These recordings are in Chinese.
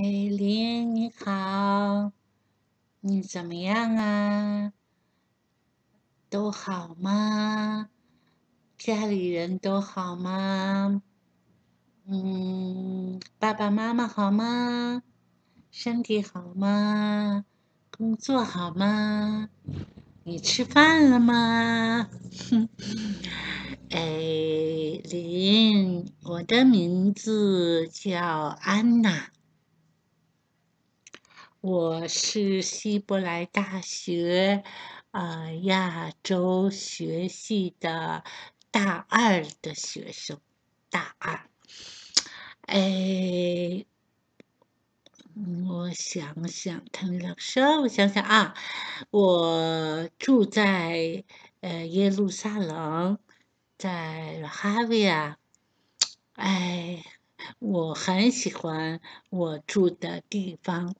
美林，你好，你怎么样啊？都好吗？家里人都好吗？嗯，爸爸妈妈好吗？身体好吗？工作好吗？你吃饭了吗？哎，林，我的名字叫安娜。我是希伯来大学啊亚洲学系的大二的学生，大二，哎，我想想，藤老师，我想想啊，我住在呃耶路撒冷，在哈维亚，哎，我很喜欢我住的地方。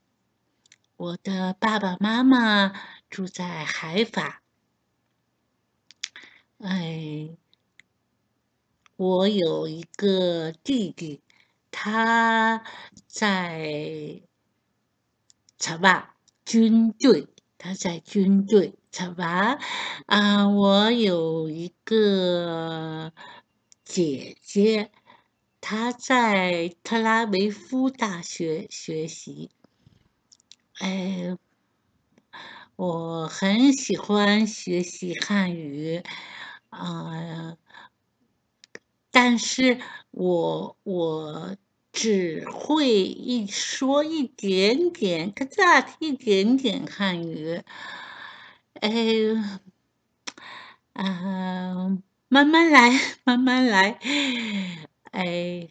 我的爸爸妈妈住在海法。哎，我有一个弟弟，他在什吧军队？他在军队，什吧。啊，我有一个姐姐，她在特拉维夫大学学习。哎，我很喜欢学习汉语，啊，但是我我只会一说一点点，可咋一点点汉语？哎，啊，慢慢来，慢慢来，哎，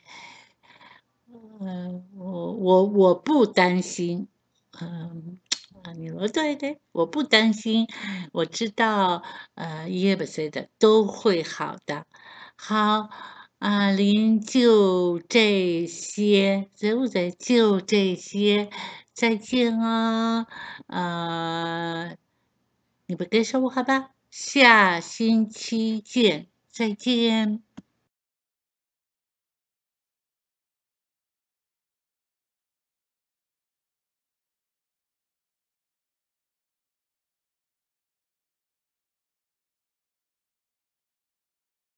嗯，我我我不担心。我对对，我不担心，我知道，呃，叶不岁的都会好的。好，阿林就这些，不就就这些，再见啊，呃，你不该收好吧？下星期见，再见。